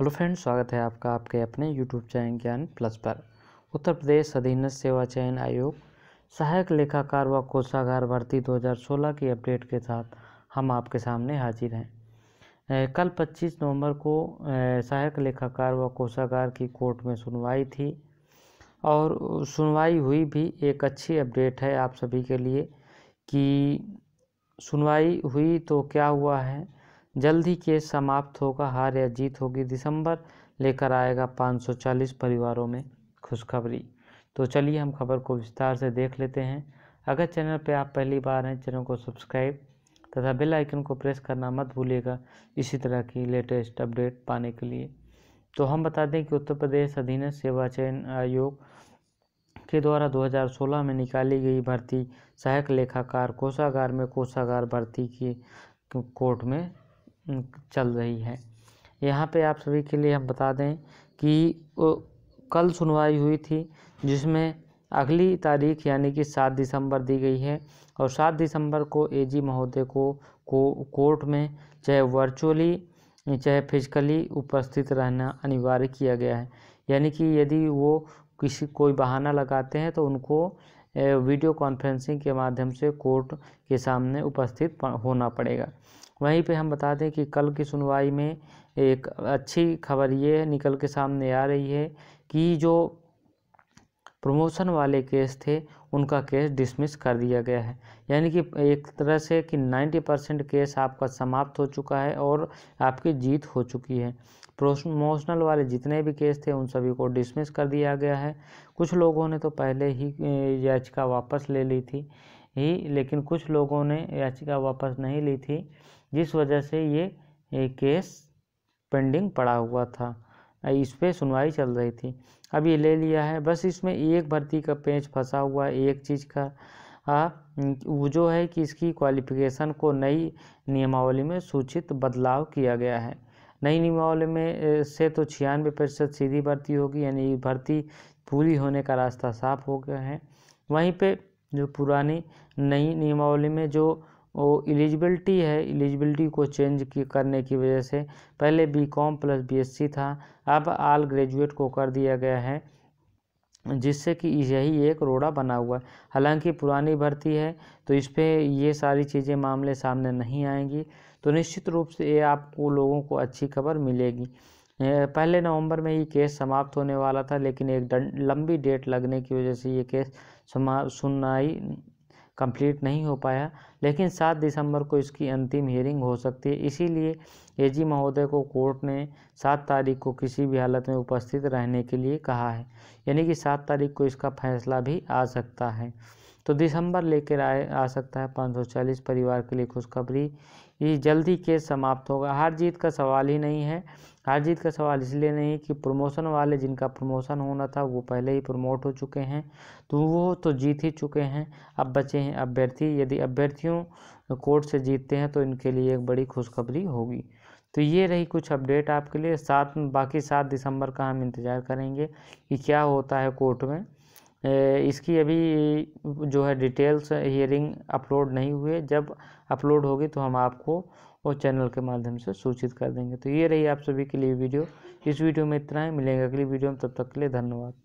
hello friends स्वागत है आपका आपके अपने यूट्यूब चैनल ज्ञान प्लस पर उत्तर प्रदेश अधीन सेवा चयन आयोग सहायक लेखाकार व कोषागार भर्ती 2016 की अपडेट के साथ हम आपके सामने हाजिर हैं कल 25 नवंबर को सहायक लेखाकार व कोषागार की कोर्ट में सुनवाई थी और सुनवाई हुई भी एक अच्छी अपडेट है आप सभी के लिए कि सुनवाई हुई तो क्या हुआ है जल्द ही केस समाप्त होगा हार या जीत होगी दिसंबर लेकर आएगा 540 परिवारों में खुशखबरी तो चलिए हम खबर को विस्तार से देख लेते हैं अगर चैनल पर आप पहली बार हैं चैनल को सब्सक्राइब तथा बेल आइकन को प्रेस करना मत भूलिएगा इसी तरह की लेटेस्ट अपडेट पाने के लिए तो हम बता दें कि उत्तर प्रदेश अधीन सेवा चयन आयोग के द्वारा 2016 में निकाली गई भर्ती सहायक लेखाकार कोषागार में कोषागार भर्ती की कोर्ट में चल रही है यहाँ पे आप सभी के लिए हम बता दें कि कल सुनवाई हुई थी जिसमें अगली तारीख यानी कि सात दिसंबर दी गई है और सात दिसंबर को एजी महोदय को, को कोर्ट में चाहे वर्चुअली चाहे फिजिकली उपस्थित रहना अनिवार्य किया गया है यानी कि यदि वो किसी कोई बहाना लगाते हैं तो उनको वीडियो कॉन्फ्रेंसिंग के माध्यम से कोर्ट के सामने उपस्थित होना पड़ेगा वहीं पे हम बता दें कि कल की सुनवाई में एक अच्छी खबर ये निकल के सामने आ रही है कि जो प्रमोशन वाले केस थे उनका केस डिसमिस कर दिया गया है यानी कि एक तरह से कि 90 परसेंट केस आपका समाप्त हो चुका है और आपकी जीत हो चुकी है प्रोमोशनल वाले जितने भी केस थे उन सभी को डिसमिस कर दिया गया है कुछ लोगों ने तो पहले ही याचिका वापस ले ली थी ही लेकिन कुछ लोगों ने याचिका वापस नहीं ली थी जिस वजह से ये केस पेंडिंग पड़ा हुआ था इस पर सुनवाई चल रही थी अब ये ले लिया है बस इसमें एक भर्ती का पेंच फंसा हुआ है एक चीज़ का आ, वो जो है कि इसकी क्वालिफिकेशन को नई नियमावली में सूचित बदलाव किया गया है नई नियमावली में से तो छियानवे प्रतिशत सीधी भर्ती होगी यानी भर्ती पूरी होने का रास्ता साफ हो गया है वहीं पे जो पुरानी नई नियमावली में जो वो एलिजिबिलिटी है एलिजिबिलिटी को चेंज की करने की वजह से पहले बी कॉम प्लस बी था अब आल ग्रेजुएट को कर दिया गया है जिससे कि यही एक रोड़ा बना हुआ है हालांकि पुरानी भर्ती है तो इस पर ये सारी चीज़ें मामले सामने नहीं आएंगी तो निश्चित रूप से ये आपको लोगों को अच्छी खबर मिलेगी पहले नवंबर में ये केस समाप्त होने वाला था लेकिन एक लंबी डेट लगने की वजह से ये केस समा कंप्लीट नहीं हो पाया लेकिन सात दिसंबर को इसकी अंतिम हेयरिंग हो सकती है इसीलिए एजी महोदय को कोर्ट ने सात तारीख को किसी भी हालत में उपस्थित रहने के लिए कहा है यानी कि सात तारीख को इसका फैसला भी आ सकता है तो दिसंबर लेकर आए आ सकता है 540 परिवार के लिए खुशखबरी ये जल्दी केस समाप्त होगा हार जीत का सवाल ही नहीं है हार जीत का सवाल इसलिए नहीं कि प्रमोशन वाले जिनका प्रमोशन होना था वो पहले ही प्रमोट हो चुके हैं तो वो तो जीत ही चुके हैं अब बचे हैं अभ्यर्थी यदि अभ्यर्थियों कोर्ट से जीतते हैं तो इनके लिए एक बड़ी खुशखबरी होगी तो ये रही कुछ अपडेट आपके लिए सात बाकी सात दिसंबर का हम इंतज़ार करेंगे कि क्या होता है कोर्ट में इसकी अभी जो है डिटेल्स हियरिंग अपलोड नहीं हुए जब अपलोड होगी तो हम आपको और चैनल के माध्यम से सूचित कर देंगे तो ये रही आप सभी के लिए वीडियो इस वीडियो में इतना ही मिलेंगे अगली वीडियो में तब तक के लिए धन्यवाद